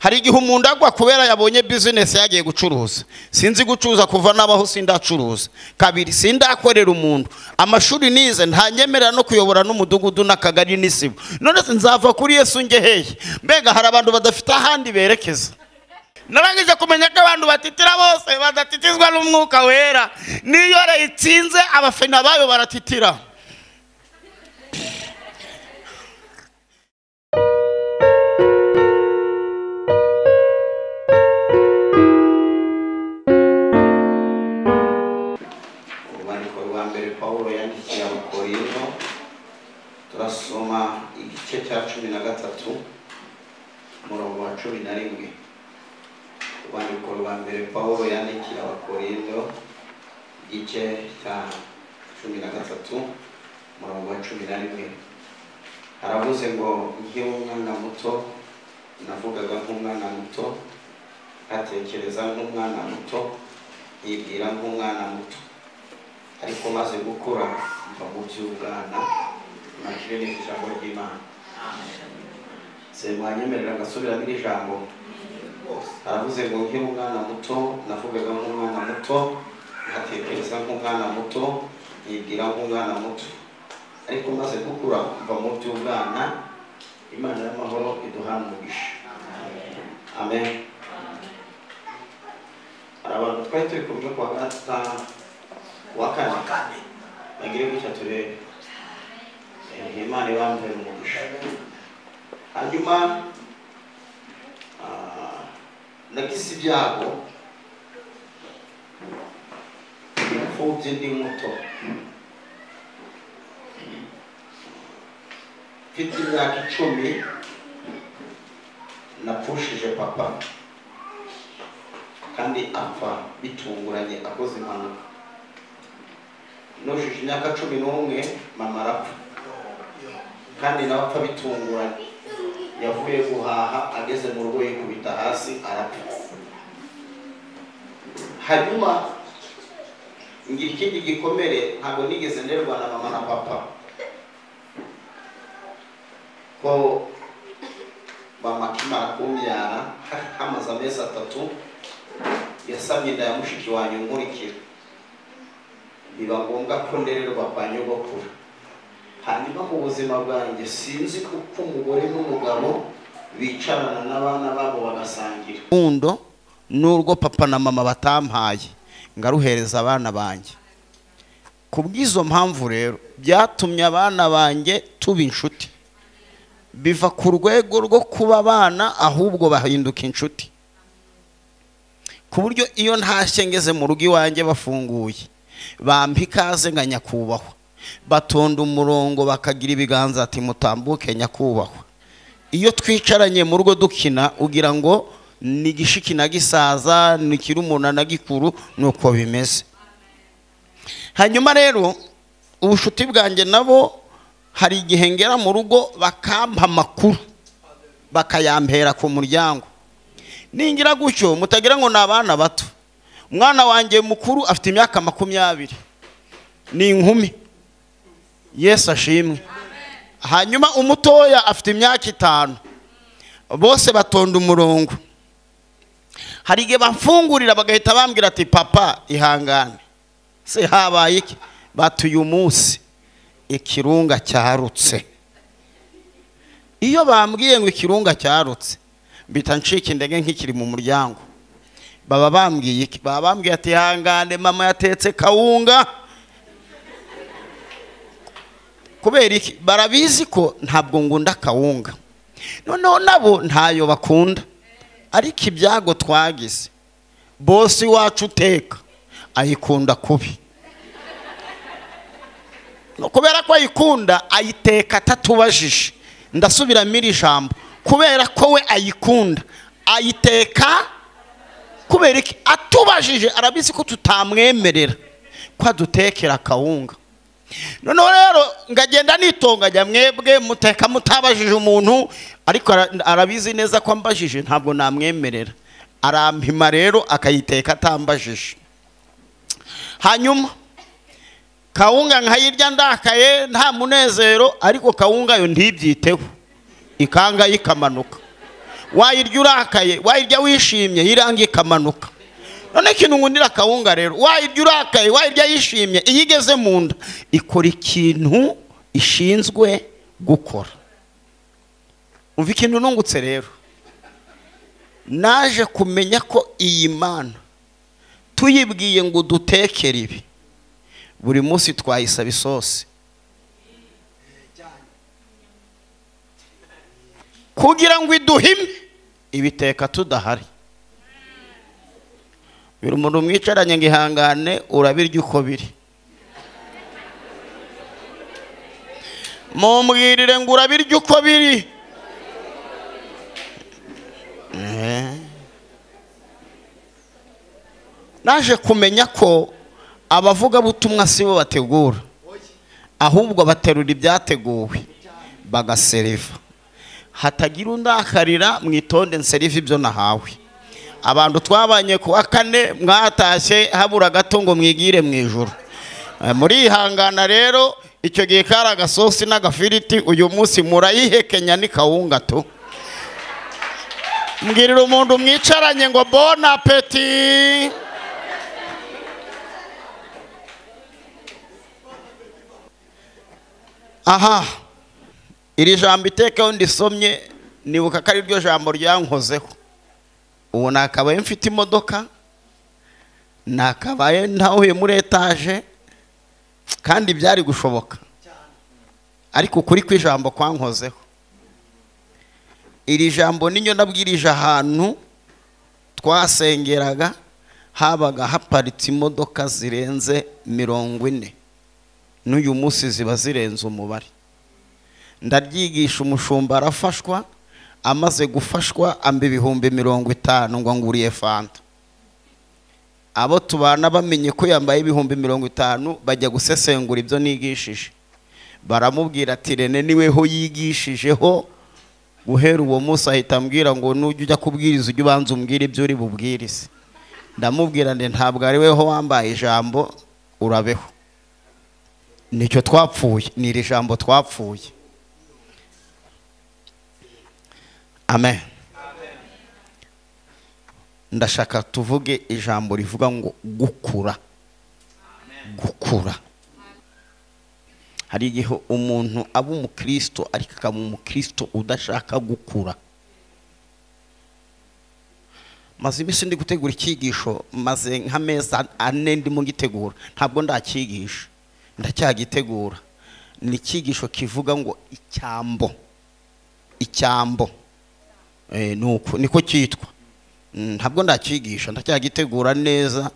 hari igihe umuntu agwa kubera yabonye bizinesi yagiye gucuruza sinzi gucuruza kuva n'abaho sindacuruza kabiri sindakorera umuntu amashuri nize ntanyemerera no kuyobora n'umudugudu n'akagari n'isibo none nzava kuri yesu njye mbega hari abantu badafite ahandi berekeza narangije kumenya ko abantu batitira bose badatitizwa n'umwuka wera niyo itsinze abafana bayo baratitira roma igice cya cumi na gatatu umurongo wa cumi na rimwe urwandiko rwa mbere paul yandikira abakorindo igice cya cumi na gatatu umurongo wa cumi na rimwe haravuze ngo njyewe umwana muto navugaga nk'umwana muto atekereza nk'umwana muto yibwira nk'umwana muto ariko maze gukura mva mu by'ubwana mwakibenesha ijambo ry'imana mwanyemerera agasubiramo iri jambo aravuze ngo nk'umwana muto navugaga nk'umwana muto nkatekereza nk'umwana muto yibwira nk'umwana muto ariko maze gukura kuva mu by'ubwana imana y'amahoro iduhana umugisha amen hari abantu twari turi kumwe kwa gata wa kane bagire gutya turebe imana ibambe umugisha hanyuma nagize ibyago imfubyi ndi muto mfite imyaka icumi napfushije papa kandi apfa bitunguranye akoze impanuka nujuje imyaka cumi n'umwe mama arapfa kandi nawe atabitunguranye yavuye guhaha ageze mu rugo yikubita hasi arapfa hanyuma ngira ikindi gikomere ntabwo nigeze nerwana na mama na papa ko mama akimara kumbyara hamaze amezi atatu yasabye inda ya mushiki wanjye nkurikira biba ngombwa ko ndererwa kwa nyogokuru hanyuma mu buzima bwanjye sinzi uko umugore n'umugabo bicarana n'abana babo bagasangira urukundo n'urwo papa na mama batampaye ngaruhereza abana banjye ku bw'izo mpamvu rero byatumye abana banjye tuba inshuti biva ku rwego rwo kuba abana ahubwo bahinduka inshuti ku buryo iyo ntashye ngeze mu rugo iwanjye bafunguye bampa ikaze nka nyakubahwa batonda umurongo bakagira ibiganza ati mutambuke nyakubahwa iyo twicaranye mu rugo dukina ugira ngo ni gishiki na gisaza ni kirumuna na gikuru ni uko bimeze hanyuma rero ubushuti bwanjye nabo hari igihe ngera mu rugo bakampa amakuru bakayambera ku muryango ningira gutyo mutagira ngo ni abana bato umwana wanjye mukuru afite imyaka makumyabiri ni inkumi yesu ashimwe hanyuma umutoya afite imyaka itanu bose batonda umurongo hari igihe bamfungurira bagahita bambwira ati papa ihangane se habaye iki batuye umunsi ikirunga cyarutse iyo bambwiye ngo ikirunga cyarutse mbita ncika indege nk'ikiri mu muryango baba bambwiye iki baba bambwiye ati ihangane mama yatetse kawunga kubera iki barabizi ko ntabwo ngunda akawunga noneho nabo ntayo bakunda ariko ibyago twagize bose iwacu uteka ayikunda kubi kubera ko ayikunda ayiteka atatubajije ndasubiramo iri jambo kubera ko we ayikunda ayiteka kubera iki atubajije arabizi ko tutamwemerera kwa dutekera akawunga noneho rero ngagenda nitonganya mwebwe muteka mutabajije umuntu ariko arabizi neza ko ambajije ntabwo namwemerera arampima rero akayiteka atambajije hanyuma kawunga nkayirya ndakaye nta munezero ariko kawunga yo ntibyiteho ikanga ikamanuka wayirya urakaye wayirya wishimye iranga ikamanuka noneho ikintu nkundira akawunga rero wayirya urakaye wayirya yishimye iyo igeze mu nda ikora ikintu ishinzwe gukora umva ikintu nungutse rero naje kumenya ko iyi mana tuyibwiye ngo dutekere ibi buri munsi twayisaba isosi kugira ngo iduhime ibiteka tudahari buri muntu mwicaranye ngo ihangane urabirya uko biri mumbwirire ngo urabirya uko biri eh. naje kumenya ko abavugabutumwa si bo bategura ahubwo baterura ibyateguwe bagaseriva hatagira undakarira mu itonde ibyo nahawe abantu twabanye ku wa kane mwatashye habura gato ngo mwigire mu ijoro eh, murihangana rero icyo gihe kari agasosi n'agafiriti uyu munsi murayihekenya ni kawunga tu mbwirira umuntu mwicaranye ngo apeti aha iri jambo itekeho ndisomye nibuka ko ari ryo jambo ryankozeho ubu nakabaye mfite imodoka nakabaye ntahuye muri etaje kandi byari gushoboka ariko ukuri ijambo kwankozeho iri jambo niyo nabwirije ahantu twasengeraga habaga haparitse imodoka zirenze mirongo ine n'uyu munsi ziba zirenze umubare ndaryigisha umushumba arafashwa amaze gufashwa amba ibihumbi mirongo itanu ngo nguriye fanta abo tubana bamenye ko yambaye ibihumbi mirongo itanu bajya gusesengura ibyo nigishije baramubwira ati rene niweho yigishijeho guhera uwo munsi ahita ambwira ngo nujya ujya kubwiriza ujye ubanza umbwire ibyo uri bubwirize ndamubwira ndende ntabwo ari weho wambaye ijambo urabeho nicyo twapfuye ni iri jambo twapfuye amen ndashaka tuvuge ijambo rivuga ngo gukura gukura hari igihe umuntu aba umukristo ariko akaba umukristo udashaka gukura maze iminsi ndi gutegura icyigisho maze nk'amezi ane ndi mu gitegura ntabwo ndacyigisha ndacyagitegura ni icyigisho kivuga ngo icyambo icyambo Eh, nuko niko cyitwa mm, ntabwo ndacyigisha ndacyagitegura neza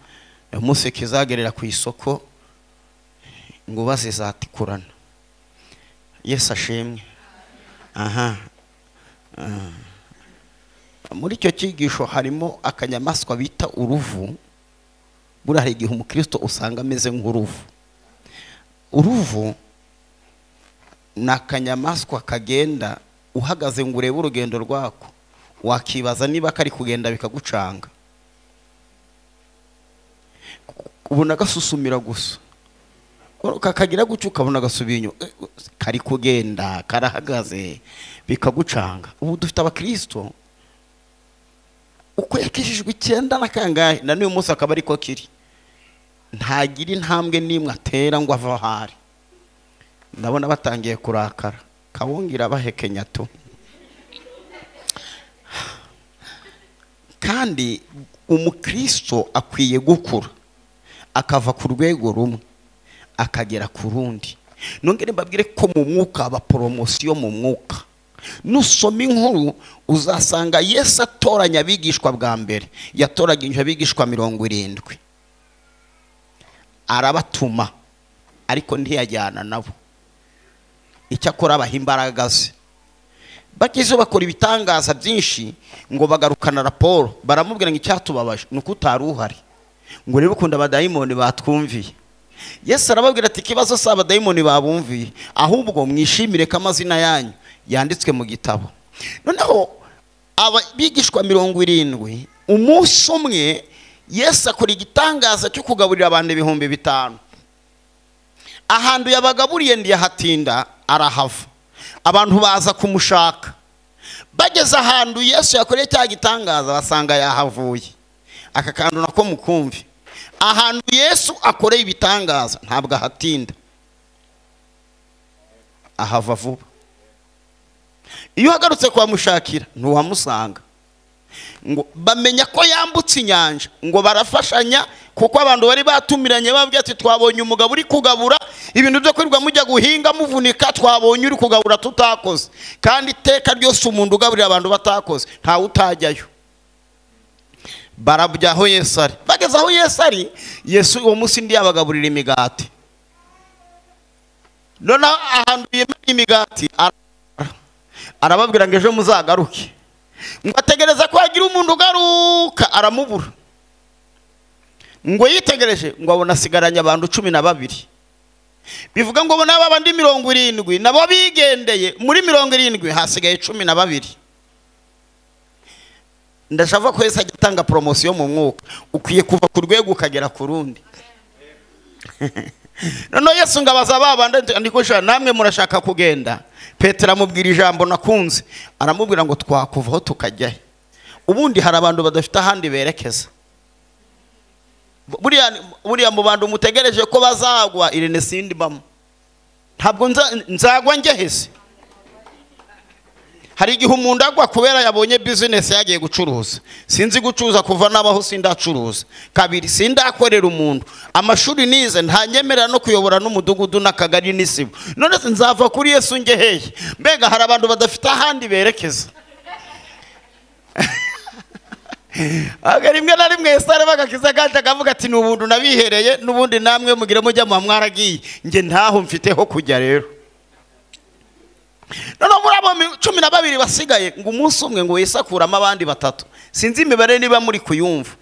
eh, umunsi kizagerera ku isoko ngo ubaze zatikurana yesi ashimwe aha eh, muri icyo cyigisho harimo akanyamaswa bita uruvu buriya hari igihe umukristo usanga ameze nk'uruvu uruvu ni akanyamaswa kagenda uhagaze ngo urebe urugendo rwako wakibaza niba kari kugenda bikagucanga ubona gasusumira gusa kakagira gucu ukabona agasubiye inyuma eh, kari kugenda karahagaze bikagucanga ubu dufite abakirisito uko yakishijwe icyenda na kangahe na n'uyu munsi akaba ariko kiri ntagira intambwe n'imwe atera ngo ava aho ari ndabona batangiye kurakara kabungira bahekenya tu kandi umukristo akwiye gukura akava ku rwego rumwe akagera ku rundi nongere mbabwire ko mu mwuka haba poromosiyo mu mwuka nusoma inkuru uzasanga yesu atoranya abigishwa bwa mbere yatoranyije abigishwa mirongo irindwi arabatuma ariko ntiyajyana nabo icyakora abaha imbaraga ze bageze bakora ibitangaza byinshi ngo bagarukana raporo baramubwira ngo icyatubabaje ni uko utari ngo urebe ukunda abadayimoni batwumviye yesu arababwira ati ikibazo si abadayimoni babumviye ahubwo mwishimire ko amazina yanyu yanditswe mu gitabo noneho abigishwa mirongo irindwi umunsi umwe yesu akora igitangaza cyo kugaburira abantu ibihumbi bitanu ahantu yabagaburiye ndiyahatinda arahava abantu baza kumushaka bageze ahantu yesu yakoreye cya gitangaza basanga yahavuye aka kantu nako mukumve ahantu yesu akoreye ibitangaza ntabwo ahatinda ahava vuba iyo uhagarutse mushakira ntiwamusanga ngo bamenya ko yambutse inyanja ngo barafashanya kuko abantu bari batumiranye bavuga ati twabonye umugabo uri kugabura ibintu byo kwirirwa mujya guhinga muvunika twabonye uri kugabura tutakoze kandi iteka ryose umuntu ugaburira abantu batakoze ntawe utajyayo barabya aho Yesu ari bageze aho Yesu ari Yesu uwo munsi ndi yabagaburira imigati noneho ahantu imigati arababwira ngo ejo muzagaruke ngo ategereza ko hagira umuntu ugaruka aramubura ngo yitegereje ngo abona asigaranye abantu cumi na babiri bivuga ngo naba bandi mirongo irindwi nabo bigendeye muri mirongo irindwi hasigaye cumi na babiri ndashaka ko wese ajya atanga poromosiyo mu mwuka ukwiye kuva ku rwego ukagera ku rundi noneho yesu ngabaza babanda ndikwishyura namwe murashaka kugenda petero amubwira ijambo nakunze aramubwira ngo twakuvaho tukajyayo ubundi hari abantu badafite ahandi berekeza buriya mu bantu mutegereje ko bazagwa irene sindi mama ntabwo nzagwa njye hese hari igihe umuntu agwa kubera yabonye bizinesi yagiye gucuruza sinzi gucuruza kuva n'abaho sindacuruza kabiri sindakorera umuntu amashuri nize ntanyemerera no kuyobora n'umudugudu n'akagari n'isibo none nzava kuri yesu njye hehe mbega hari abantu badafite ahandi berekeza rimwe na rimwe yesare bagakiza kandi akavuga ati ni ubuntu nabihereye n'ubundi namwe mugire mujya muha mwaragiye njye ntaho mfite ho kujya rero noneho muri abo cumi na babiri basigaye ngo umunsi umwe ngo wisakuramo abandi batatu sinzi imibare niba muri kuyumva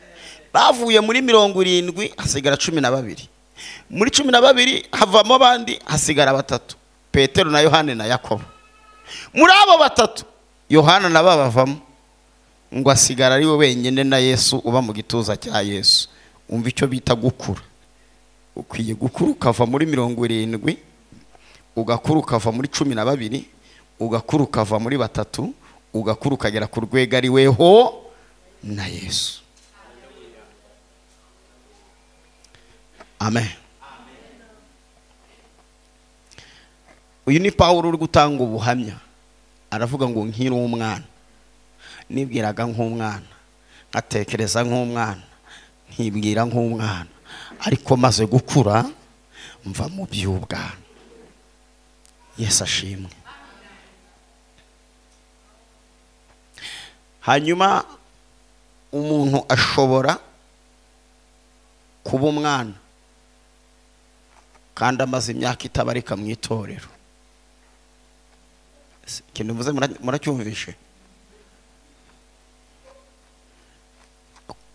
bavuye muri mirongo irindwi hasigara cumi na babiri muri cumi na babiri havamo abandi hasigara batatu petero na yohani na yakobo muri abo batatu yohana na babavamo ngo asigara ari we wenyine na yesu uba mu gituza cya yesu umva icyo bita gukura ukwiye gukura ukava muri mirongo irindwi ugakura ukava muri cumi na babiri ugakura ukava muri batatu ugakura ukagera ku rwego ari weho na yesu amen uyu ni paul uri gutanga ubuhamya aravuga ngo nkiri umwana nibwiraga nk'umwana nkatekereza nk'umwana nkibwira nk'umwana ariko maze gukura mva mu by'ubwana Yesu ashimwe hanyuma umuntu ashobora kuba umwana kandi amaze imyaka itabarika mu itorero ikintu mvuze muracyumvishe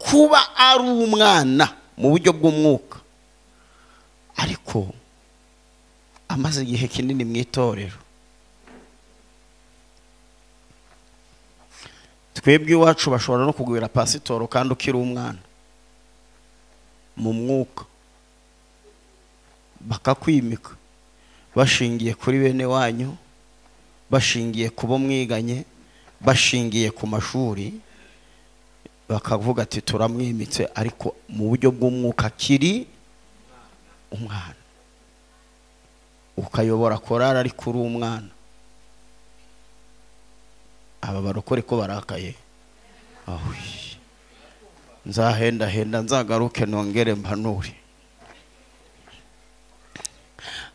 kuba ari umwana mu buryo bw'umwuka ariko amaze igihe kinini mu itorero twebwe iwacu bashobora no kugwira pasitoro kandi ukiri umwana mu mwuka bakakwimika bashingiye kuri bene wanyu bashingiye ku bo mwiganye bashingiye ku mashuri bakavuga ati turamwimitse ariko mu buryo bw'umwuka akiri umwana ukayobora korari ariko uri umwana aba barokore ko barakaye nzahenda nzahendahenda nzagaruke nongere mpanure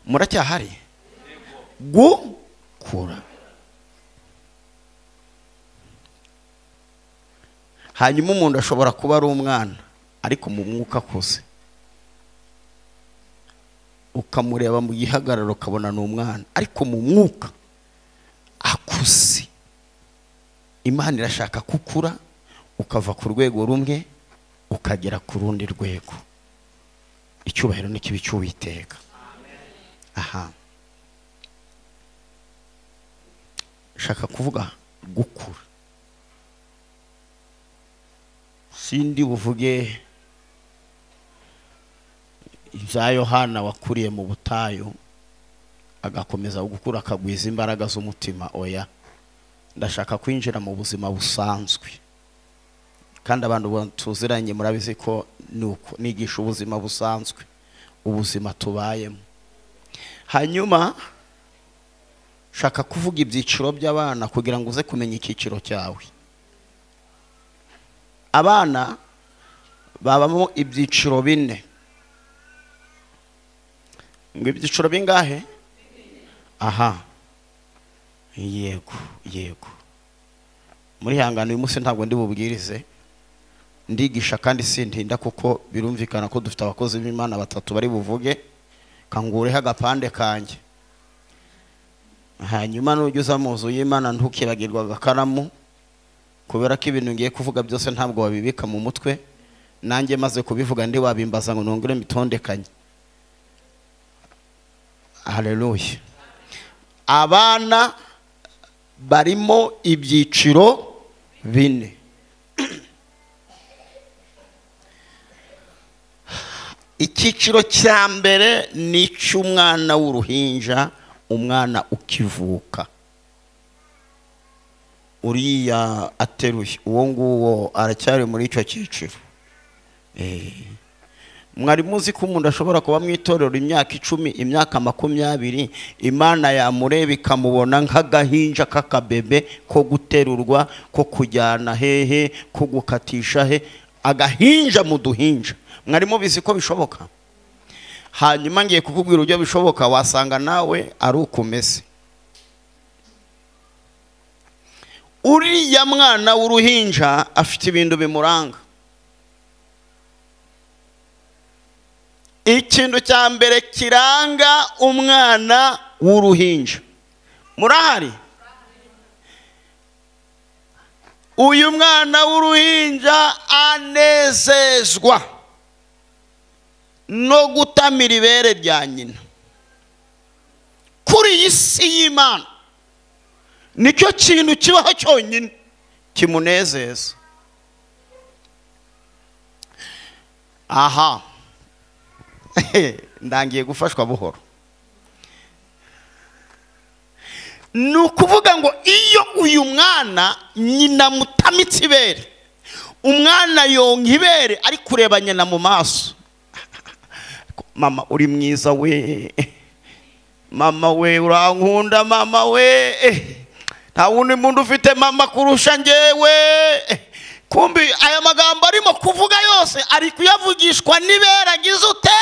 muracyahari gukura hanyuma umuntu ashobora kuba ari umwana ariko mu mwuka akuze ukamureba mu gihagararo ukabona ni umwana ariko mu mwuka akuze imana irashaka kukura ukava ku rwego rumwe ukagera ku rundi rwego icyubahiro ni cy'uwiteka aha shaka kuvuga gukura sindi buvuge ibya yohana wakuriye mu butayu agakomeza gukura akagwiza imbaraga z'umutima oya ndashaka kwinjira mu buzima busanzwe kandi abantu tuziranye murabizi ko uko nigisha ubuzima busanzwe ubuzima tubayemo hanyuma shaka kuvuga ibyiciro by'abana kugira ngo uze kumenya icyiciro cyawe abana babamo ibyiciro bine ngo ibyiciro bingahe aha yego yego murihangane uyu munsi ntabwo ndi bubwirize ndigisha kandi sintinda kuko birumvikana ko dufite abakozi b'imana batatu bari buvuge kangureho agapande kanjye hanyuma nujya uza mu nzu y'imana ntukibagirwe agakaramu kubera ko ibintu ngiye kuvuga byose ntabwo wabibika mu mutwe nanjye maze kubivuga ndi wabimbaza ngo nongere mitondekanye hareruye abana barimo ibyiciro bine icyiciro cya mbere ni icy'umwana w'uruhinja umwana ukivuka uriya ateruye uwo nguwo aracyari muri icyo cyiciro eh, mwari muzi ko umuntu ashobora kuba mu itorero imyaka icumi imyaka makumyabiri imana yamureba ikamubona nk'agahinja k'akabebe ko guterurwa ko kujyana hehe ko gukatisha he agahinja mu duhinja mwari mubizi ko bishoboka hanyuma ngiye kukubwira uburyo bishoboka wasanga nawe ari uko uriya mwana w'uruhinja afite ibintu bimuranga ikintu cya mbere kiranga umwana w'uruhinja murahari uyu mwana w'uruhinja anezezwa no gutamira ibere rya nyina kuri iyi si y'imana nicyo kintu kibaho cyonyine kimunezeza aha ndangiye gufashwa buhoro ni ukuvuga ngo iyo uyu mwana nyina mutamitse ibere umwana yonka ibere ari kureba nyina mu maso mama uri mwiza we mama we urankunda mama we nta wundi muntu ufite mama kurusha ngewe kumbi aya magambo arimo kuvuga yose ari kuyavugishwa n'ibere agize ute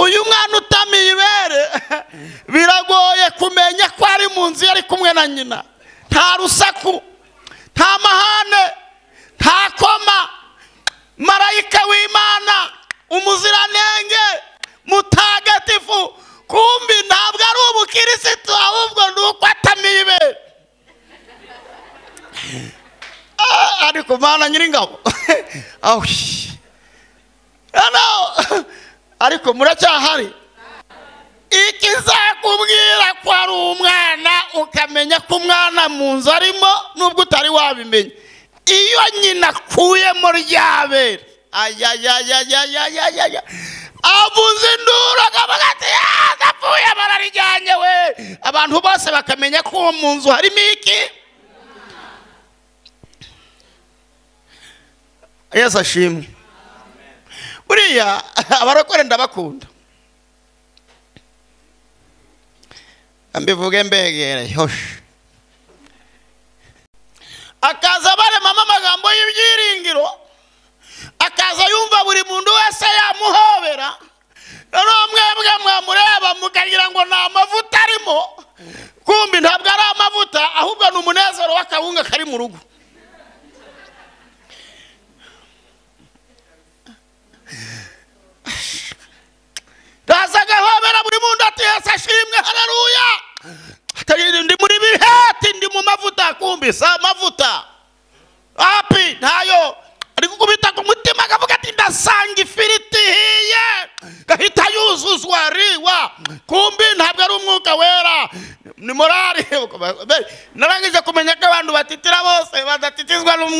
uyu mwana utamiye ibere biragoye kumenya ko ari mu nzu ari kumwe na nyina nta rusaku nta mahane nta koma marayika w'imana umuziranenge mutagatifu kumbi ntabwo ari ubukirisitu ahubwo ni uko atamiye ibere ariko ah, mana nyiringabo ariko muracyahari ikizakubwira ko ari umwana ukamenya ko umwana mu nzu arimo nubwo utari wabimenya iyo nyina akuyemo ryabera ayayayayayayaya avuze induru ah, we abantu bose bakamenya ko mu nzu harimo iki yesu ashimwe buriya abarokore ndabakunda mbivuge mbegere hoshe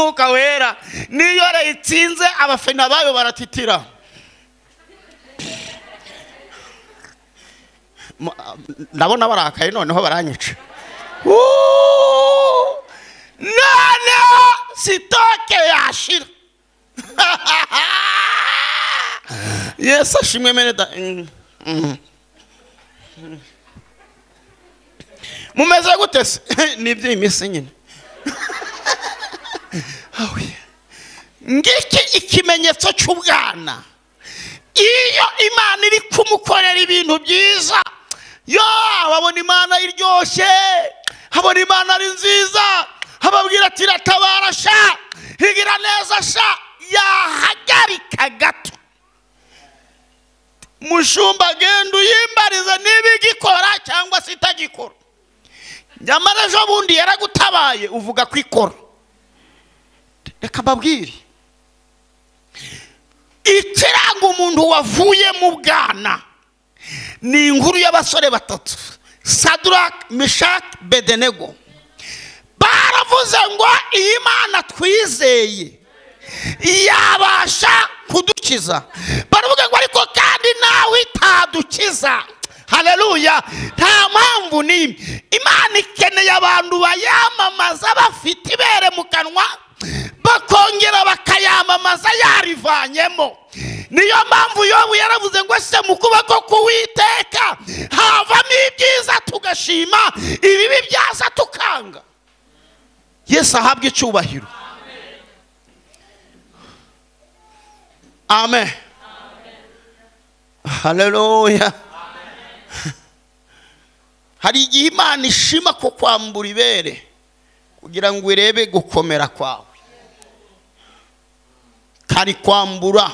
n'umwuka wera n'iyo rayitsinze abafana bayo baratitira ndabona barakaye noneho baranyica noneho sitoke yashira yesu ashimwe meneda mm, mm. mumeze gute se n'iby'iyi minsi nyine ngiki ikimenyetso cy'ubwana iyo imana iri kumukorera ibintu byiza yo babona imana iryoshye habona imana ari nziza hababwira ati ratabara sha higira neza sha yahagarika gato mushumba genda uyimbarize niba igikora cyangwa se itagikora nyamara ejo bundi yaragutabaye uvuga ko ikora reka mbabwire ikiranga umuntu wavuye mu bwana ni inkuru y'abasore batatu sadurake mishake bedenego baravuze ngo iyi mana twizeye yabasha kudukiza baravuga ngo ariko kandi nawe itadukiza hareruya nta mpamvu n'imwe imana ikeneye abantu bayamamaza bafite ibere mu kanwa bakongera bakayamamaza yarivanyemo niyo mpamvu yobu yaravuze ngo se mu kuboko k'uwiteka havamo ibyiza tugashima ibibi byaza tukanga yesu ahabwe icyubahiro amen hareruya hari igihe imana ishima ku kwambura ibere kugira ngo irebe gukomera kwawe kari kwambura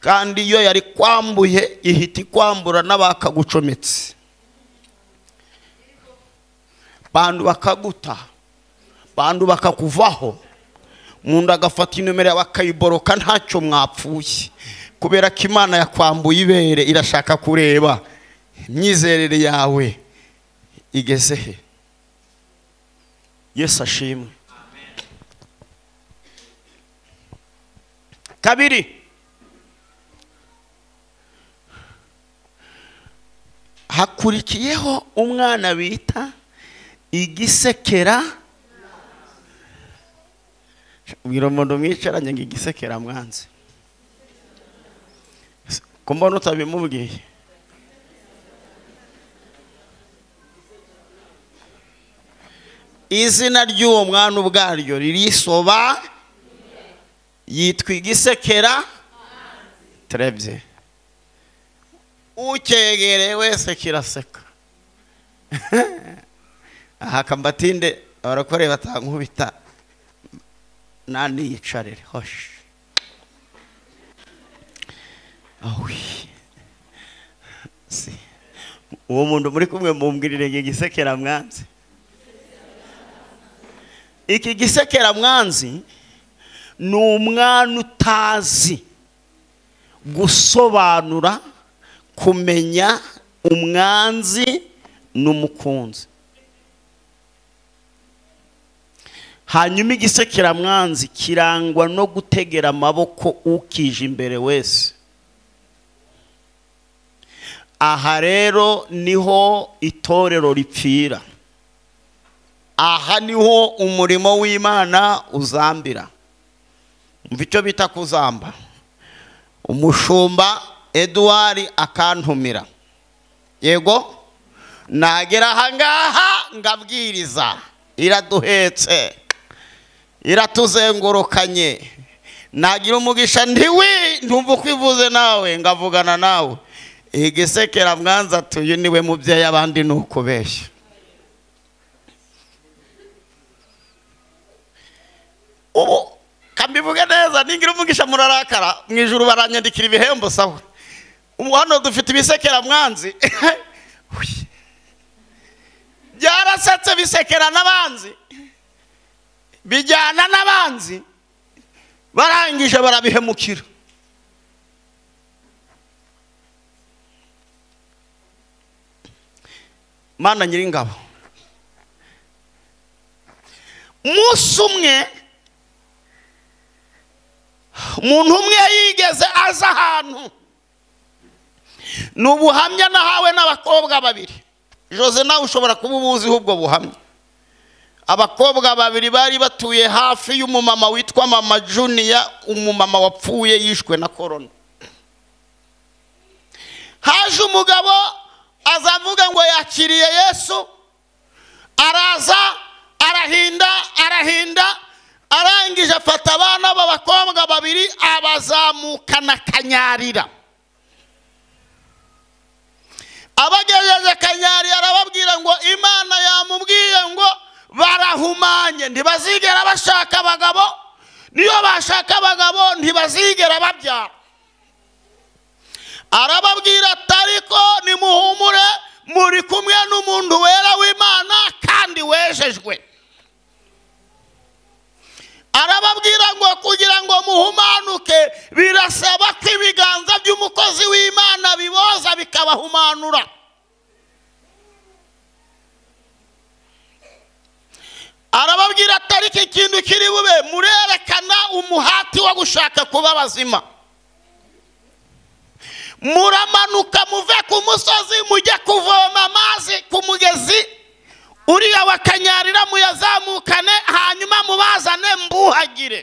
kandi iyo yari kwambuye ihita ikwambura n'abakagucometse bantu bakaguta bantu bakakuvaho munda agafata inomero yawe akayiboroka ntacyo mwapfuye kubera ko imana yakwambuye ibere irashaka kureba imyizerere yawe igeze he yesu ashimwe kabiri hakurikiyeho umwana bita igisekera bwira umuntu mwicaranye ngo igisekera mwanze ku mbona utabimubwiye izina ry'uwo mwana ubwaryo ririsoba yitwiga isekera turebye ukegereye wese kiraseka aha kambatinde barakore batankubita naniyicarire hoshi uwo muntu muri kumwe mumbwirire iki gisekera mwanzi iki gisekera mwanzi ni umwana utazi gusobanura kumenya umwanzi n'umukunzi hanyuma igise kiramwanzi kirangwa no gutegera amaboko ukije imbere wese aha rero niho itorero ripfira aha niho umurimo w'imana uzambira umva icyo bita kuzamba umushumba eduwari akantumira yego nagera ahangaha ngabwiriza iraduhetse iratuzengurukanye nagira umugisha ntiwi ntumva uko ivuze nawe ngavugana nawe igisekera mwanza atuye niwe mubyeyi abandi ni ukubeshya ubu kambivuge neza ningira umugisha murarakara mu ijoro baranyandikira ibihembo sawa hano dufite ibisekera mwanzi byarasetse bisekera n'abanzi bijyana n'abanzi barangije barabihemukira mana nyiringabo umunsi umwe umuntu umwe yigeze aza ahantu ni ubuhamya nahawe n'abakobwa babiri jose nawe ushobora kuba ubuziho ubwo buhamya abakobwa babiri bari batuye hafi y'umumama witwa mama juniya umumama wapfuye yishwe na korona haje umugabo azavuga ngo yakiriye yesu araza arahinda arahinda arangije afata abana b'abakobwa babiri abazamukana akanyarira abagejeje kanyarira arababwira ngo imana yamubwiye ngo barahumanye ntibazigera bashaka abagabo niyo bashaka abagabo ntibazigera babyara arababwira ko nimuhumure muri kumwe n'umuntu wera w'imana kandi wejejwe arababwira ngo kugira ngo muhumanuke birasaba ko ibiganza by'umukozi w'imana biboza bikabahumanura arababwira atari iki kintu kiri bube murerekana umuhati wo gushaka kuba bazima muramanuka muve ku musozi mujye kuvoma amazi ku mugezi uriya wa kanyarira muyazamukane hanyuma mubazane mbuhagire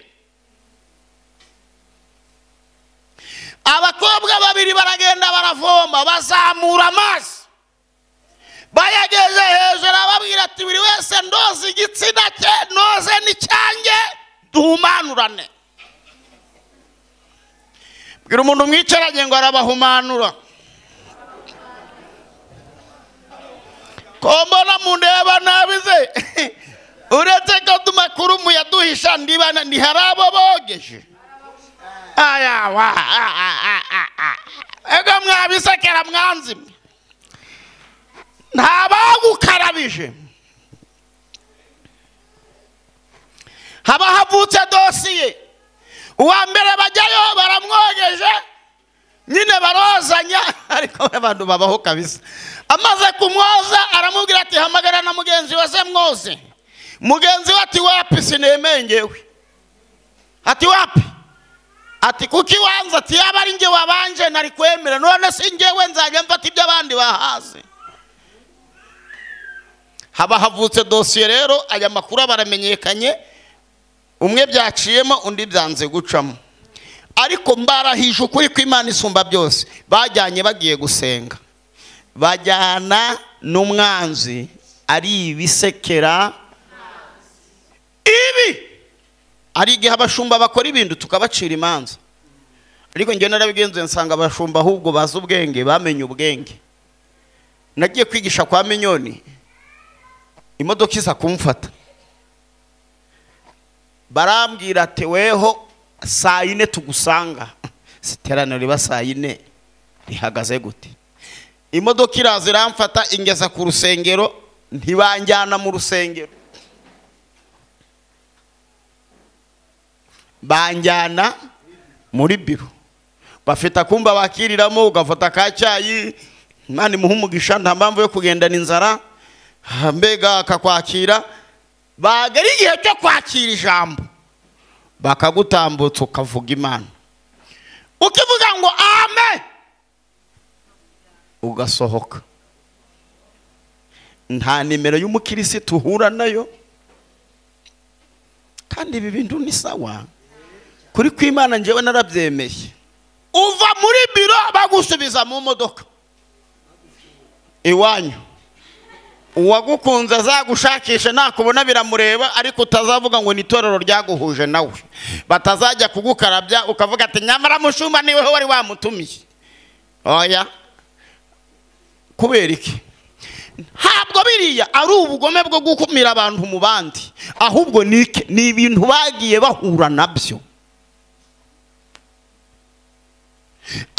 abakobwa babiri baragenda baravoma bazamura amazi bayageze hejuru ababwira ati buri wese ndoze igitsina cye noze n'icyange duhumanurane bwira umuntu mwicaranye ngo arabahumanura ko mbona mundeba nabize uretse ko tumakuru muyaduhisha ndibana ndi hari abo bogeje aya ego mwabisekera mwanzi mwe nta bagukarabije haba havutse dosiye uwa mbere bajyayo baramwogeje nyine barozanya ariko abantu babaho kabisa amaze kumwoza aramubwira ati hamagara na mugenzi we se mwoze mugenzi we ati wapi sinemengewe ati wapi ati kuki iwanza ati yaba ari njye wabanje ntari kwemera none si njyewe nzajya mfata ibyo abandi bahaze haba havutse dosiye rero aya makuru aba aramenyekanye umwe byaciyemo undi byanze gucamo ariko mbarahije ukuri ko imana isumba byose bajyanye bagiye gusenga bajyana n'umwanzi ari ibisekera ibi hari igihe abashumba bakora ibintu tukabacira imanza ariko njye narabigenzuye nsanga abashumba ahubwo bazi ubwenge bamenye ubwenge nagiye kwigisha kwa minyoni imodoka iza kumfata barambwira ati weho saa yine tugusanga siterano riba saa yine rihagaze gute imodoka iraza iramfata ingeza ku rusengero ntibanjyana mu rusengero banjyana muri biro bafite akumba bakiriramo ugafata ka cyayi mwana imuha umugisha nta mpamvu yo kugendana inzara ah, mbega akakwakira bagari igihe cyo kwakira ijambo bakagutambutsa ukavuga imana ukivuga ngo ame ugasohoka nta nimero y'umukirisitu uhura nayo kandi ibi bintu ni sawa kuri imana ngewe narabyemeye uva muri biro bagusubiza mu modoka iwanyu uwagukunze azagushakishe nakubona biramureba ariko utazavuga ngo ni itorero ryaguhuje nawe batazajya kugukarabya ukavuga ati nyamara mushumba niweho wari wamutumiye oya kubera iki ntabwo biriya ari ubugome bwo gukumira abantu mu bandi ahubwo ni ibintu bagiye bahura nabyo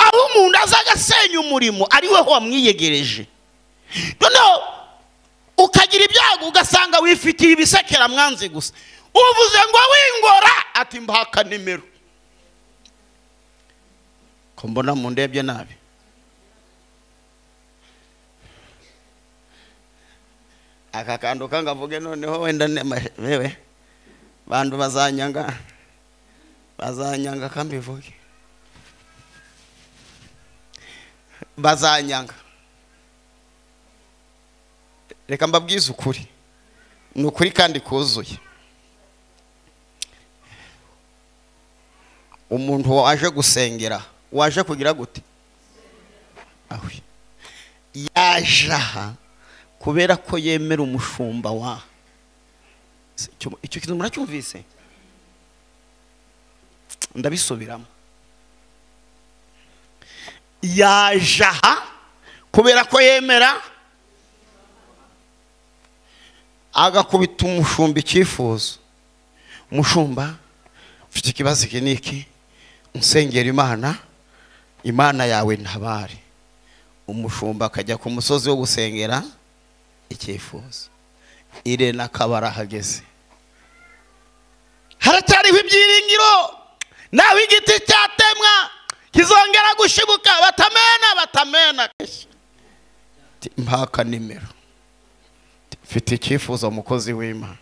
aho umuntu aza agasenya umurimo ari we wamwiyegereje noneho ukagira ibyago ugasanga wifitiye ibisekera mwanzi gusa uvuze ngo wingora ati mbaka nimero ko mbona mu ndebye nabi akakanduka ngo avuge noneho wenda newe bantu bazanyanga bazanyanga kambivuge bazanyanga reka mbabwize ukuri ni ukuri kandi kuzuye umuntu waje gusengera waje kugira gute yaje aha kubera ko yemera umushumba wa icyo kintu muracyumvise ndabisubiramo yaje aha kubera ko yemera agakubita umushumba icyifuzo umushumba ufite ikibazo iki n'iki unsengera imana imana yawe ntabare umushumba akajya ku musozi wo gusengera icyifuzo irena akabara ahageze haracyariho ibyiringiro naho igiti cyatemwa kizongera gushibuka batamena batamena mpaka nimero mfite icyifuzo mukozi w'imana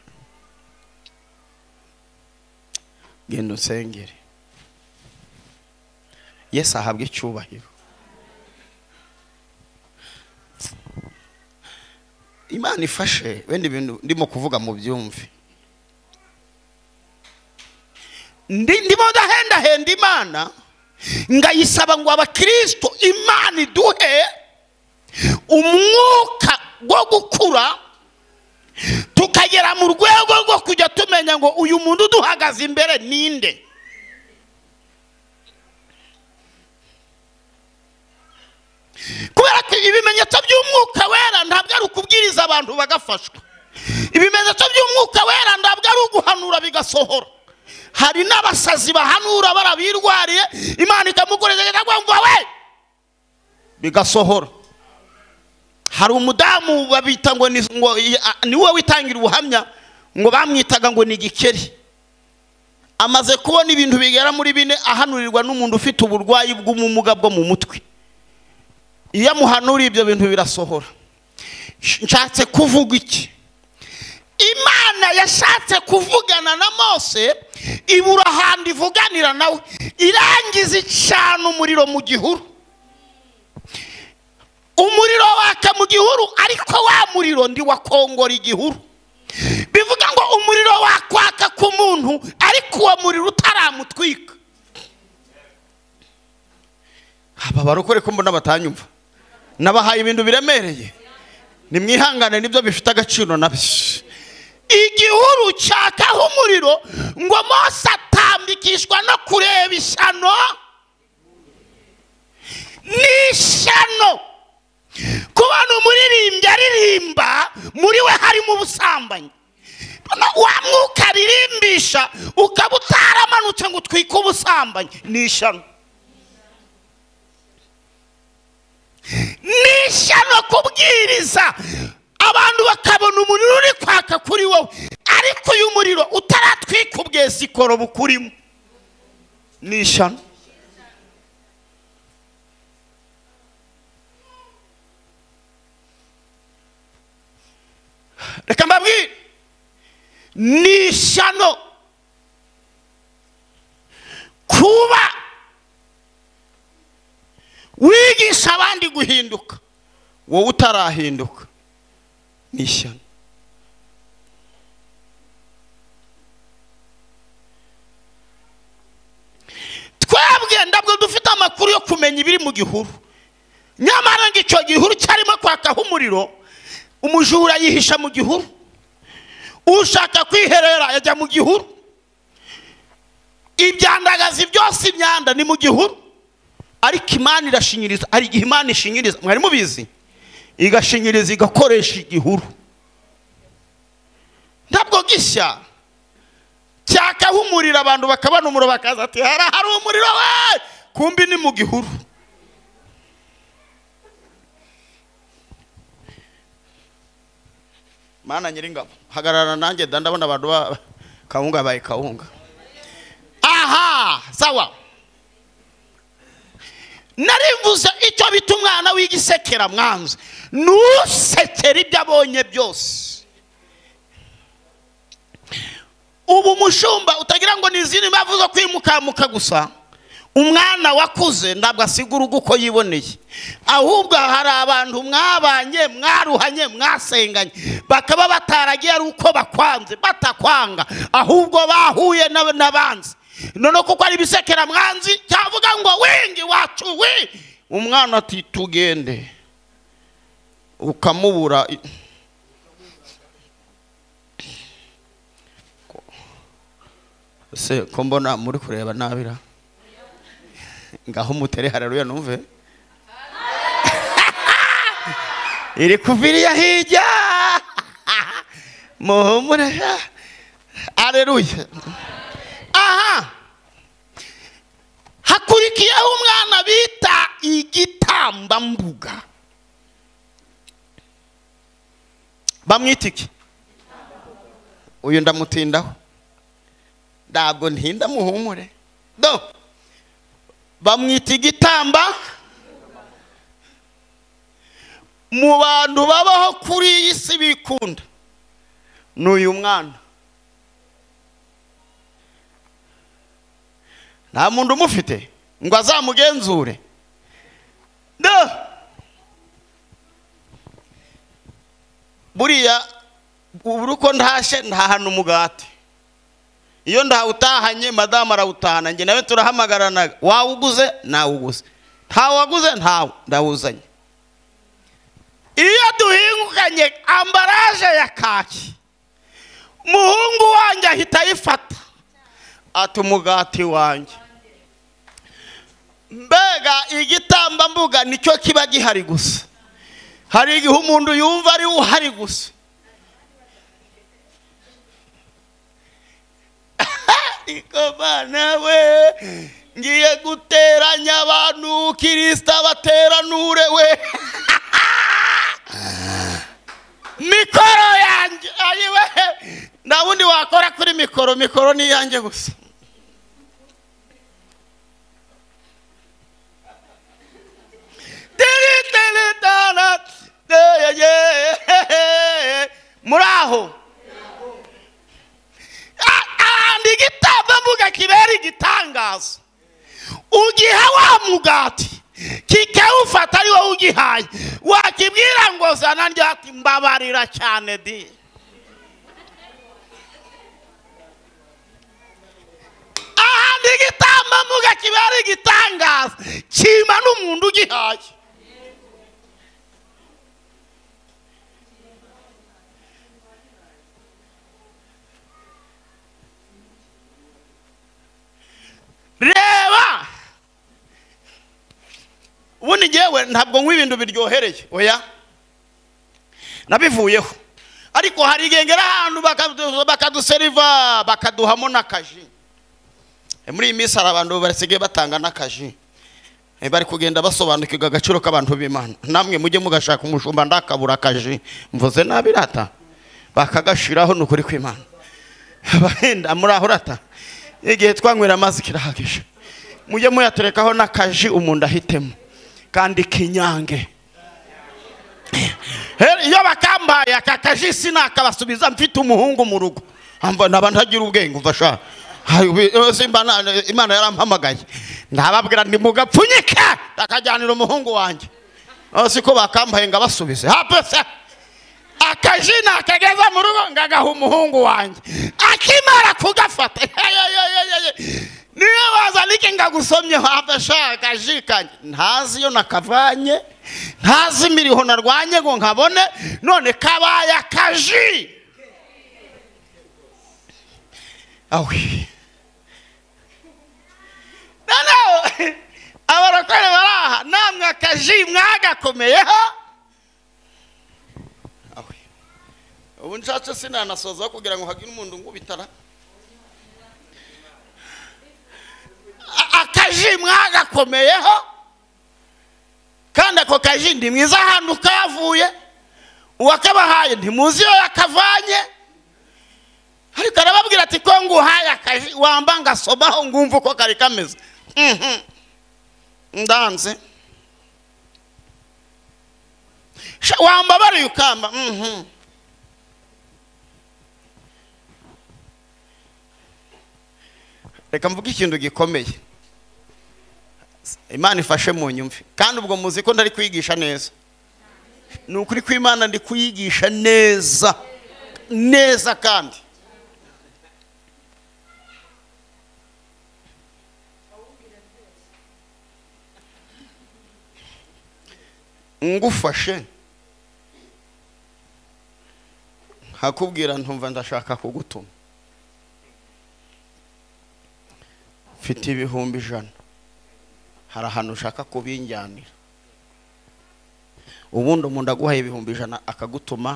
genda usengere yesu ahabwa icyubahiro imana ifashe wenda ibintu ndimo kuvuga mu byumve ndimo ndahendahenda imana ngayisaba ngo abakristo imana iduhe umwuka wo gukura tukagera mu rwego rwo kujya tumenya ngo uyu muntu uduhagaze imbere ninde kubera ko ibimenyetso by'umwuka wera ntabwo ari ukubwiriza abantu bagafashwa ibimenyetso by'umwuka wera ntabwo ari uguhanura bigasohora hari n'abasazi bahanura barabirwariye imana ikamukoresha ikavuga we bigasohora hari umudamu babita ngo ni wowe witangira ubuhamya ngo bamwitaga ngo ni igikeri amaze kubona ibintu bigera muri bine ahanurirwa n'umuntu ufite uburwayi bw'ubumuga bwo mu mutwe iyo amuhanuriye ibyo bintu birasohora nshatse kuvuga iki imana yashatse kuvugana na mose ibura ahantu ivuganira nawe irangiza icana umuriro mu gihuru umuriro waka mu gihuru ariko wa muriro ndi ntiwakongora igihuru bivuga ngo umuriro wakwaka ku muntu ariko uwo muriro utaramutwika aba barokore ko mbona batanyumva nabahaye ibintu biremereye nimwihangane nibyo bifite agaciro nabyo igihuru cyakaho umuriro ngo mose atambikishwa no kureba ishyano n'ishyano kuba umuririmbyi aririmba muri we harimo ubusambanyi wa mwuka aririmbisha ukaba utaramanutse ngo utwike ubusambanyi ni ishyano ni ishyano kubwiriza abantu bakabona umuriro uri kwaka kuri wowe ariko uyu muriro utaratwika ubwezi ikoro bukurimo ni ishyano reka mbabwire ni ishyano kuba wigisha abandi guhinduka wowe utarahinduka ni ishyano twebwe ndabwo dufite amakuru yo kumenya ibiri mu gihuru nyamara ngo icyo gihuru cyarimo kwakaho umuriro umujura yihisha mu gihuru ushaka kwiherera yajya mu gihuru ibyandagazi byose imyanda ni mu gihuru ariko imana irashinyiriza hari igihe imana ishinyiriza mwari mubizi igashinyiriza igakoresha igihuru ntabwo gishya cyakahumurira abantu bakabona umuriro bakaza ati hari umuriro we kumbi ni mu gihuru mana nyiringabo hagarara nanjye ndabona abantu ba kawunga baye kawunga aha sawa narivuze icyo bita umwana w'igisekera mwanza ntusekere ibyo abonye byose ubu mushumba utagira ngo ni izindi mpamvu zo kwimukamuka gusa umwana wakuze ntabwo asiga urugo uko yiboneye ahubwo hari abantu mwabanye mwaruhanye mwasenganye bakaba bataragiye ari uko bakwanze batakwanga ahubwo bahuye n'abanzi none kuko ari ibisekera mwanzi cyavuga ngo wingi wacu wi umwana ati tugende ukamubura se ko mbona muri kureba nabira ngaho mutere hararuya numve iri kuviriya hirya muhumure areruya aha hakurikiyeho umwana bita igitambambuga bamwita iki uyu ndamutindaho ntabwo ntinda muhumure do bamwita igitamba mu bantu babaho kuri iyi si bikunda ni uyu mwana nta muntu umufite ngo azamugenzure buriya ubu uko ntashye nta hantu umugati iyo ntawutahanye madamu arawutahana njye nawe turahamagarana wawuguze nawuguze ntawaguze ntawe ndawuzanye iyo duhingukanye ambaraje ya kaki muhungu wanjye ahita ayifata ati umugati wanjye mbega igitambambuga nicyo kiba gihari gusa hari igihe umuntu yumva ari uhari gusa ikomana we ngiye guteranya abantu kirisita bateranure we mikoro yanjye ayiwe nta wundi wakora kuri mikoro mikoro ni iyanjye gusa muri aho nkanda igitambambuga kibera igitangaza ugiha wa mugati kikawufata ari wowe ugihaye wakibwira ngo zana ati mbabarira cyane di ahandi igitambambuga kibera igitangaza kima n'umuntu ugihaye reba ubundi ngewe ntabwo nywa ibintu biryohereye oya nabivuyeho ariko hari igengera ahantu bakaduseriva bakaduhamo n'akaji eh, muri iyi minsi hari abantu basigaye batanga n'akaji eh, bari kugenda basobanukirwa agaciro k'abantu b'imana namwe mujye mugashaka umushumba ndakabura akaji mvuze nabi rata bakagashiraho ni ukuri kw'imana muri aho urata igihe twanywera amazi kirahagije mujye muyaterekaho n'akaji umuntu ahitemo kandi kinyange iyo bakambaye aka kaji sinakabasubiza mfite umuhungu mu rugo naba ntagira ubwenge umva eh, imana yarampamagaye ntababwira ni mugapfunyike akajyanira umuhungu wanjye si ko bakambaye ngo abasubize hapese akajina akageza mu rugo ngo agaha umuhungu wanjye akimara kugafata niyo waza niki ngo agusomyeho adashaka ajikanye ntazi iyo nakavanye ntazi imiriho narwanye ngo nkabone none kabaye akaji awe noneho abarokore bari aha namwe akaji mwagakomeyeho ubu nshatse sinanasoza kugira ngo hagire umuntu ngubitara akajimwa gakomeyeho kandi ako kaji ndi mwiza ahantu kavuye uwakabahaye ntimuzi iyo yakavanye ariko arababwira ati ko nguhaye akaji wamba ngasobaho ngumva uko kari kameze mhm. ndanze wambabariye ukamba mhm. reka mvuge ikintu gikomeye imana ifashe mu nyumvi kandi ubwo muzi ko ntari kwigisha neza ni ukuri Imana ndi kuyigisha neza neza kandi ngufashe nkakubwira ntumva ndashaka kugutuma mfite ibihumbi ijana hari ahantu ushaka kubinjyanira ubundi umuntu aguhaye ibihumbi ijana akagutuma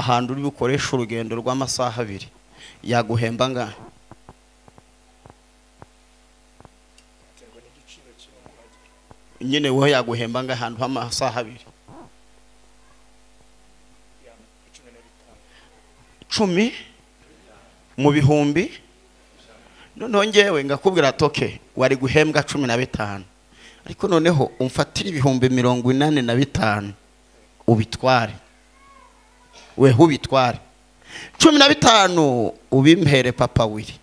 ahantu uri bukoreshe urugendo rw'amasaha abiri yaguhemba angahe nyine wowe yaguhemba ngo ahantu h'amasaha abiri cumi mu bihumbi noneho ngewe ngakubwira toke wari guhembwa cumi na bitanu ariko noneho umfatire ibihumbi mirongo inani na bitanu ubitware weho ubitware cumi na bitanu ubimhere papa wiri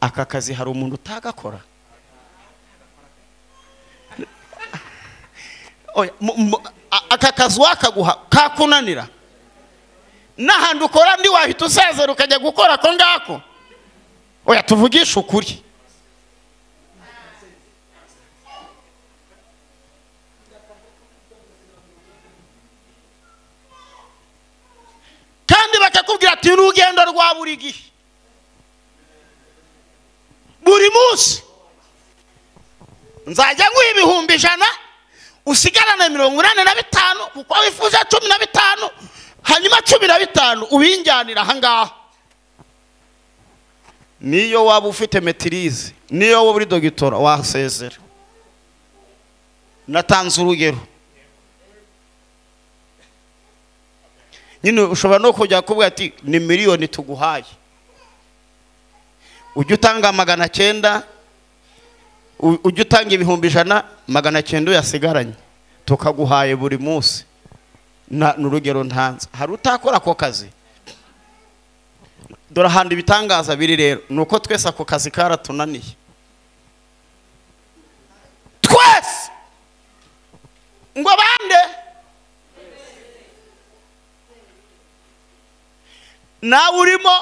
aka kazi hari umuntu utagakora aka kazi wakaguha kakunanira nahandi ukora ndi wahita usezera ukajya gukora ako ngako oya tuvugishe ukuri kandi bakakubwira ati “urugendo rwa buri gihe buri munsi nzajya nguha ibihumbi ijana usigarane mirongo inani na bitanu kuko wifuza cumi na bitanu hanyuma cumi na bitanu ubinjyanira ahangaha niyo waba ufite metirize niyo waba uri dogitora wasezera natanze urugero nyine ushobora no kujya kuvuga ati ni miliyoni tuguhaye ujye utanga magana cyenda ujye utanga ibihumbi ijana magana cyenda uyasigaranye tukaguhaye buri munsi ni urugero ntanze hari utakora ako kazi dore ahantu ibitangaza biri rero ni uko twese ako kazi karatunaniye twese ngo bande nawe urimo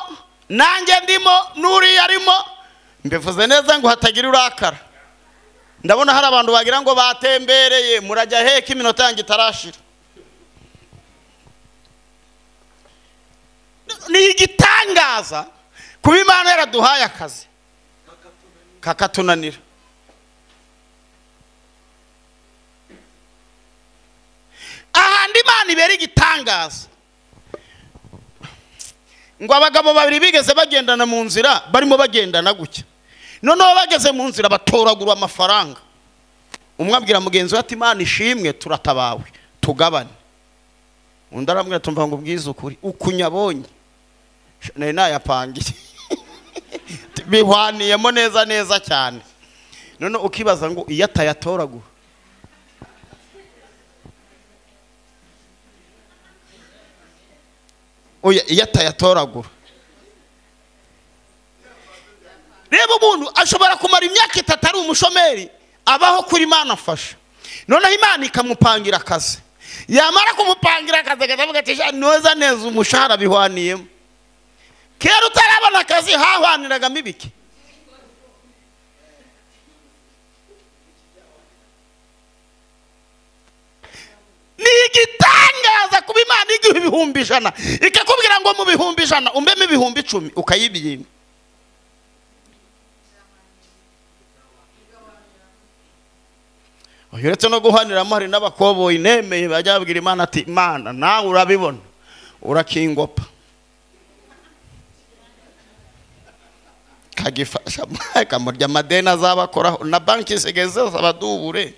nanjye ndimo n'uriya arimo mbivuze neza ngo hatagira urakara ndabona hari abantu bagira ngo batembereye murajya heka iminota yanjye itarashira ni igitangaza kuba imana yaraduhaye akazi kakatunanira ahandi imana ibera igitangaza ngo abagabo babiri bigeze bagendana mu nzira barimo bagendana gutya noneho bageze mu nzira batoragura amafaranga umwe abwira mugenzi we ati imana ishimwe turatabawe tugabane undi aramwira tumva ngo ubwize ukuri ukunyabonye nari nayapangiye bihwaniyemo neza neza cyane none ukibaza ngo iyo atayatoragura iyo atayatoragura reba umuntu ashobora kumara imyaka itatu ari umushomeri abaho kuri imana afasha noneho imana ikamupangira akazi yamara kumupangira akazi akazavuga ati noza neza umushahara bihwaniyemo kera utarabona akazi hahwaniragamo ibiki ni igitangaza kuba imana igihe ibihumbi ijana ikakubwira ngo mu bihumbi ijana umbemo ibihumbi icumi ukayibiyimba uretse no guhaniramo hari n'abakoboyi nemeye bajya babwira imana ati imana nawe urabibona urakingopa akagifasha akamurya amadeni azabakoraho na banki zisigaye zose abadubure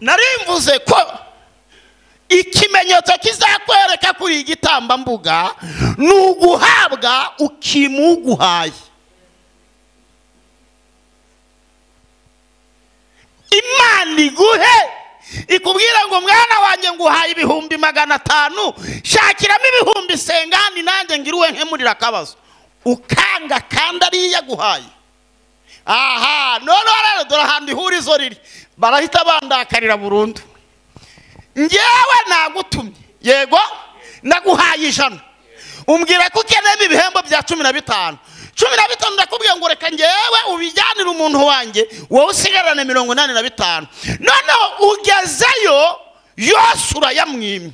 narimvuze ko ikimenyetso kizakwereka kuri iyi gitambambuga ni uguhabwa ukimuguhaye imana iguhe ikubwira ngo mwana wanjye nguhaye ibihumbi magana atanu shakiramo ibihumbi sengani ngira uwe nkemurira akabazo ukanga kandi ariyo yaguhaye aha noneho rero dore ahantu ihurizo riri barahita bandakarira burundu ngewe nagutumye yego naguhaye ijana umbwira ko ukeneyemo ibihembo bya cumi na bitanu cumi na bitanu ndakubwiye ngo reka ngewe ubijyanire umuntu wanjye wowe usigarane mirongo inani na bitanu noneho ugezeyo yose urayamwimye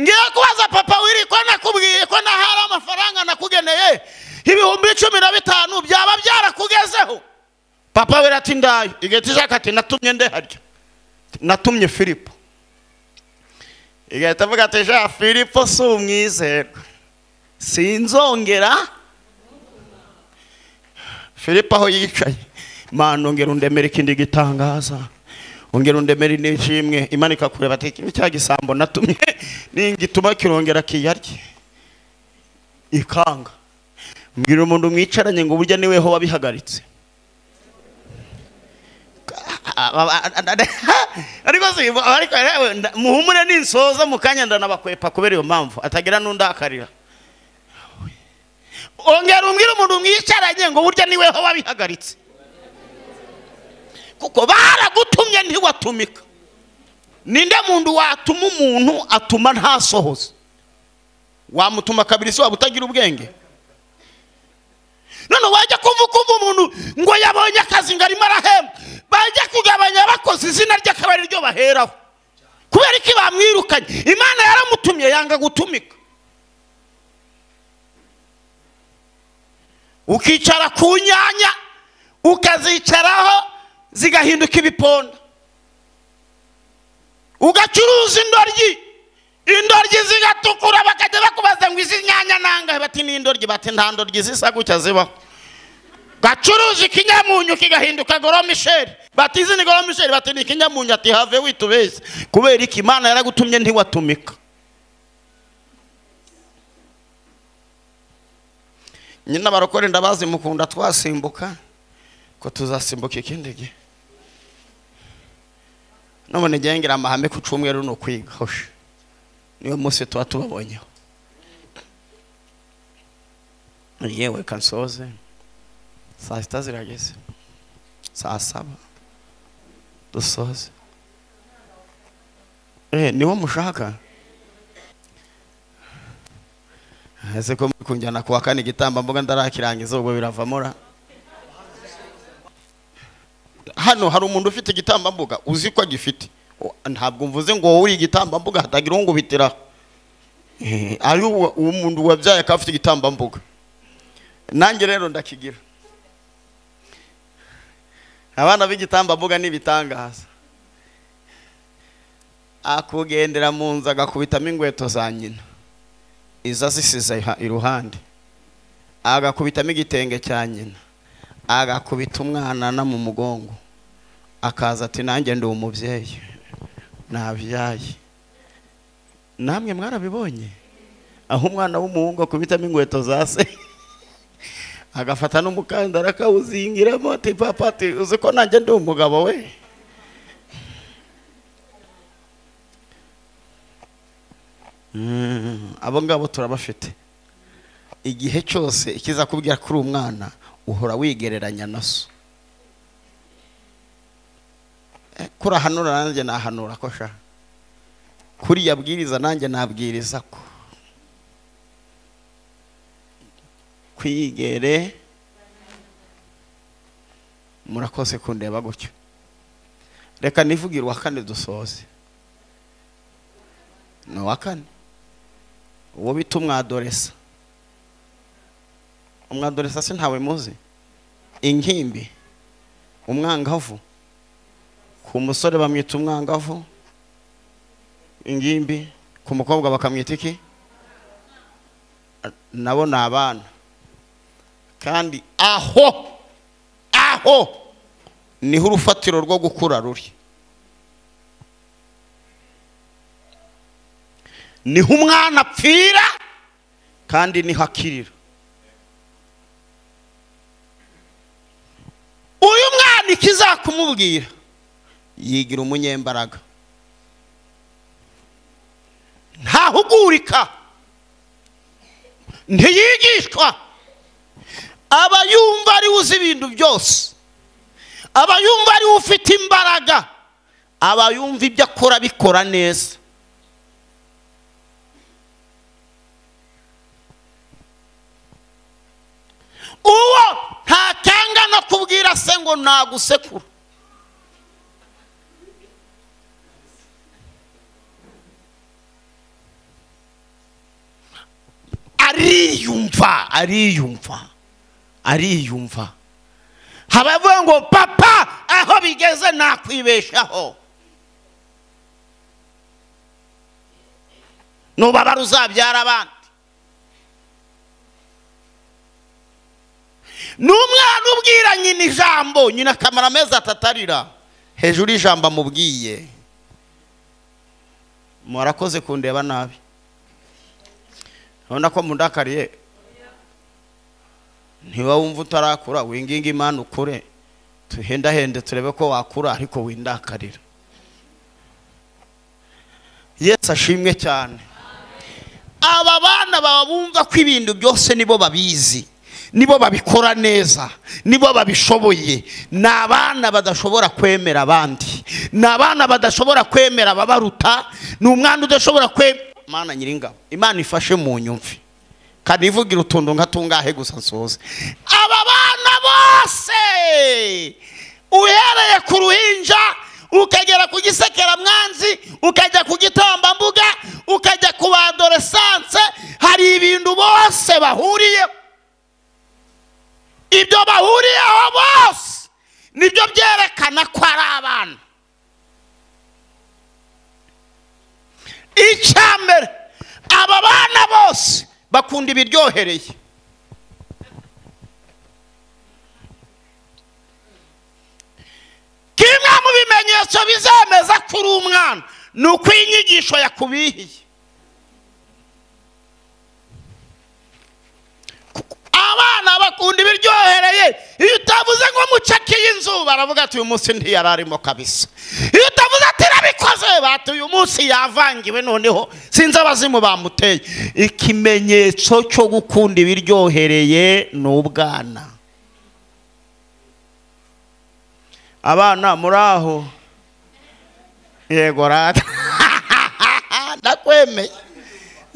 ngiye kubaza papa wiri nakubwiye ko naho amafaranga nakugeneye ibihumbi cumi na bitanu byaba byarakugezeho papa wiri ati ndayo igahita ishaka ati natumye ndeharya natumye filipo igahita avuga ati ja filipo si umwizerwa sinzongera filipo aho yicaye mandongera undemera ikindi gitangaza ongera undemere n'ishimwe imana ikakureba ati cya gisambo natumye ningituma kirongera kiyarye ikanga mbwira umuntu mwicaranye ngo burya niweho wabihagaritse ariko muhumure ninsoza mu kanya ndanabakwepa kubera iyo mpamvu atagira n'undakarira ongera umbwira umuntu mwicaranye ngo burya niweho wabihagaritse kuko baragutumye ntiwatumika ninde muntu watuma umuntu atuma ntasohoze wamutuma kabiri si waba utagira ubwenge none wajya kumva umuntu ngo yabonye akazi ngo arimo arahembwa bajya kugabanya bakoze izina rye akaba ari ryo baheraho kubera ko bamwirukanye imana yaramutumye yanga gutumika ukicara ku nyanya ukazicaraho zigahinduka ibiponda ugacuruza indoryi indoryi zigatukura bakajya bakubaza ngo izi nyanya nangahe bati ni indoryi bati nta ndoryi zisa gutya zibaho gacuruza ikinyamunyu kigahinduka goromisheri bati izi ni goromisheri bati ni ikinyamunyu ati have witubeshye kubera iki imana yaragutumye ntiwatumika nyine abarokore ndabazi mukunda twasimbuka ko tuzasimbuka ikindi gihe none ngira amahame ku cyumweru ni ukwiga niyo munsi tuba tubabonyeho yewe kansoze saa sita zirageze saa saba dusoze eh, niwo mushaka ese ko muri kunjyana kuwa kane igitambambuga ndarakirangiza ubwo biravamura hano hari umuntu ufite igitambambuga uzi ko agifite ntabwo mvuze ngo wowe uri igitambambuga hatagira uwo ngubitiraho ari uwo muntu wabyaye akaba afite igitambambuga nanjye rero ndakigira abana b'igitambambuga ni ibitangaza akugendera mu nzu agakubitamo inkweto za nyina iza zisize iruhande agakubitamo igitenge cya nyina agakubita umwana no mu mugongo akaza ati nanjye ndi umubyeyi nabyaye namwe mwarabibonye aho umwana w'umuhungu akubitamo inkweto za se agafata n'umukandara akawuzingiramo ati papa ati uzi ko nanjye ndi umugabo we hmm, abo ngabo turabafite igihe cyose ikiza kubwira kuri umwana uhora wigereranya na so kurahanura nanjye nahanura ko sha kuriya abwiriza nanjye nabwiriza ko kwiyigere murakoze kundeba gutyo reka nivugire uwa kane dusoze ni uwa kane uwo bita umwadoresa umwadoresa si ntawe muzi inkimbi umwangavu ku musore bamwita umwangavu ingimbi ku mukobwa bakamwita iki nabo ni abana kandi aho aho niho urufatiro rwo gukura ruri niho umwana apfira kandi niho akirira uyu mwana ikizakumubwira yigira umunyembaraga ntahugurika ntiyigishwa aba yumva ari uzi ibintu byose aba yumva ari ufite imbaraga aba yumva ibyo akora bikora neza uwo ntatanga no kubwira se ngo nagusekura ariyumva ariyumva ariyumva habavuga ngo papa aho bigeze nakwibeshaho nubabara uzabyara abandi n'umwana ubwira nyina ijambo nyina akamara amezi atatarira hejuru y'ijambo amubwiye murakoze kundeba nabi urabona ko mundakariye ntiba wumva utarakura winginga imana ukure tuhendahende turebe ko wakura ariko windakarira yesu ashimwe cyane aba bana baba bumva ko ibintu byose nibo babizi nibo babikora neza nibo babishoboye ni abana badashobora kwemera abandi ni abana badashobora kwemera ababaruta ni umwana udashobora kwemera mana nyiringabo imana ifashe mu nyumvi kandi ivugira utuntu nka tungahe gusa nsoze aba bana bose uhereye ku ruhinja ukagera ku mwanzi ukajya ku mbuga ukajya ku bandoresanse hari ibintu bose bahuriye ibyo bahuriyeho bose nibyo byerekana ko bose bakunda ibiryohereye kimwe mu bimenyetso bizemeza kuri umwana ni uko inyigisho yakubihiye abana bakunda ibiryohereye iyo utavuze ngo mucakiye inzu baravuga ati uyu munsi ntiyari arimo kabisa iyo utavuze ati nabikoze bati uyu munsi yavangiwe noneho sinzi abazimu bamuteye ikimenyetso cyo gukunda ibiryohereye ni ubwana abana muri aho yego ndakwemeye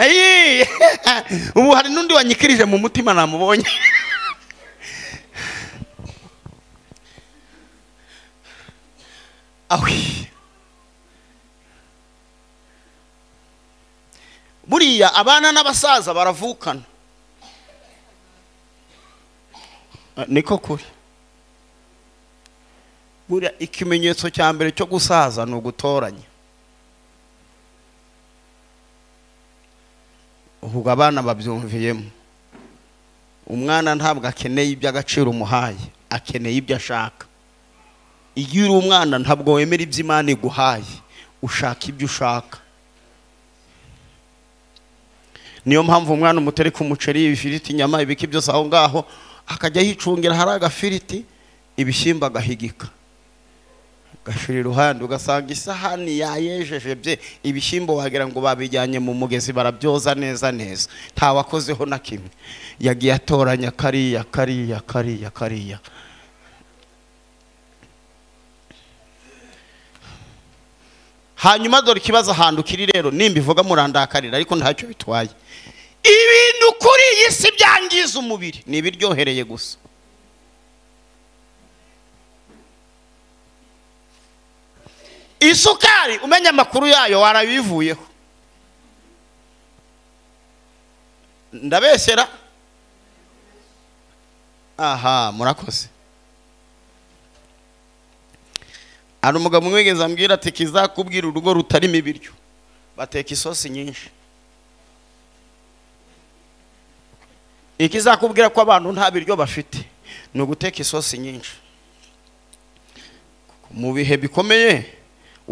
ubu hari n'undi wanyikirije mu mutima namubonye buriya abana n'abasaza baravukana eh, niko kuri buriya ikimenyetso cya mbere cyo gusaza ni ugutoranya ubwo abana babyumviyemo umwana ntabwo akeneye iby'agaciro umuhaye akeneye ibyo ashaka iyo uri umwana ntabwo wemera ibyo imana iguhaye ushaka ibyo ushaka niyo mpamvu umwana umutereka umuceri ibifiriti inyama ibiki byose aho ngaho akajya yicungira hari agafiriti ibishyimbo agahigika ugashira iruhande ugasanga isahani yayejeje bye ibishyimbo wagira ngo babijyanye mu mugezi barabyoza neza neza nta wakozeho na kimwe yagiye atoranya kariya kariya kariya kariya hanyuma dore ikibazo ahantu kiri rero nimba ivuga murandakarira ariko ntacyo bitwaye ibintu kuri iyi si byangiza umubiri ni ibiryohereye gusa isukari umenya amakuru yayo warabivuyeho ndabesera aha murakoze hari umugabo umwe wigeze ambwira ati kizakubwira urugo rutarimo ibiryo bateka isosi nyinshi ikizakubwira ko abantu nta biryo bafite ni uguteka isosi nyinshi mu bihe bikomeye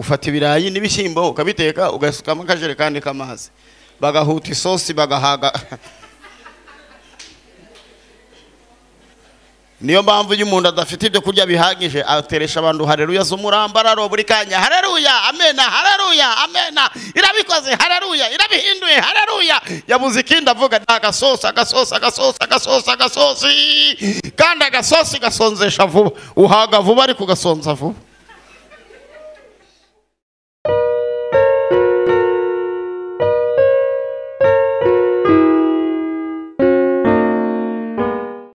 ufata ibirayi n'ibishyimbo ukabiteka ugasukamo akajerekani k'amazi bagahuta isosi bagahaga niyo mpamvu iyo umuntu adafite ibyo kurya bihagije ateresha abantu hareruya z'umurambararo buri kanya hareruya amena hareruya amena irabikoze hareruya irabihinduye hareruya yabuze ikindi avuga nta gasosi agasosi agasosi agasosi agasosi kandi agasosi gasonzesha vuba uhaga vuba ariko ugasonza vuba